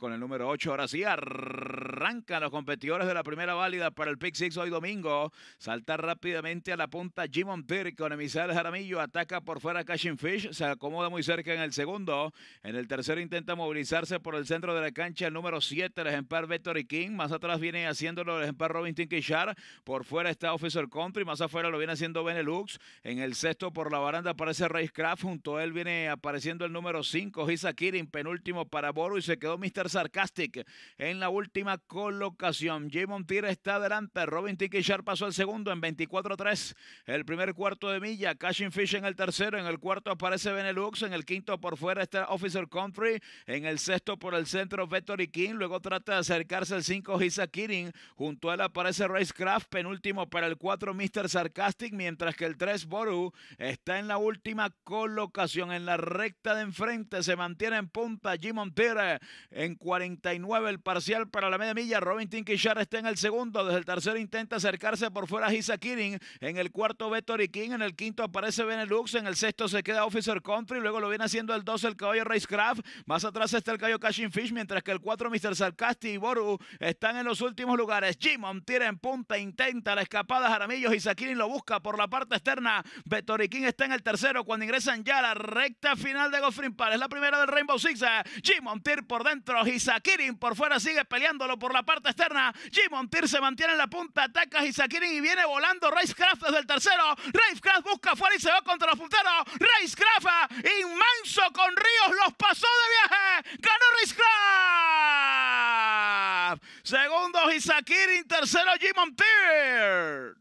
con el número 8. Ahora sí, arrancan los competidores de la primera válida para el Pick Six hoy domingo. Salta rápidamente a la punta Jimon Monter con emisar Jaramillo. Ataca por fuera Cashin Fish. Se acomoda muy cerca en el segundo. En el tercero intenta movilizarse por el centro de la cancha el número 7, el ejemplar Vettori King. Más atrás viene haciéndolo el ejemplar Robin Tinkishar. Por fuera está Officer Country. Más afuera lo viene haciendo Benelux. En el sexto por la baranda aparece Racecraft. Junto a él viene apareciendo el número 5, Giza Kirin. Penúltimo para Boru y se quedó Mr. Sarcastic en la última colocación. Jay Tira está adelante. Robin Tiki Sharp pasó al segundo en 24-3. El primer cuarto de milla. Cashing Fish en el tercero. En el cuarto aparece Benelux. En el quinto por fuera está Officer Country. En el sexto por el centro Vettori King. Luego trata de acercarse al 5 Hisa Kirin. Junto a él aparece Racecraft. Penúltimo para el 4 Mr. Sarcastic. Mientras que el 3 Boru está en la última colocación. En la recta de enfrente se mantiene en punta Jim Tira en 49 el parcial para la media milla. Robin Tinkishar está en el segundo. Desde el tercero intenta acercarse por fuera Hisa Kirin. En el cuarto Vettori King. En el quinto aparece Benelux. En el sexto se queda Officer Country. Luego lo viene haciendo el 2 el caballo Racecraft. Más atrás está el caballo Cashin Fish. Mientras que el 4 Mr. Sarcasti y Boru están en los últimos lugares. Jimon tira en punta. Intenta la escapada Jaramillo. Hisa Kirin lo busca por la parte externa. Vettori King está en el tercero cuando ingresan ya la recta final de Goffrin Park. Es la primera del Rainbow Six. Jimon tira por dentro sakirin por fuera sigue peleándolo por la parte externa. Jimon Tier se mantiene en la punta, ataca Isakirin y viene volando Racecraft desde el tercero. Racecraft busca fuera y se va contra los punteros. Racecraft, inmanso con Ríos, los pasó de viaje. Ganó Racecraft. Segundo Isakirin, tercero Jimon Tier.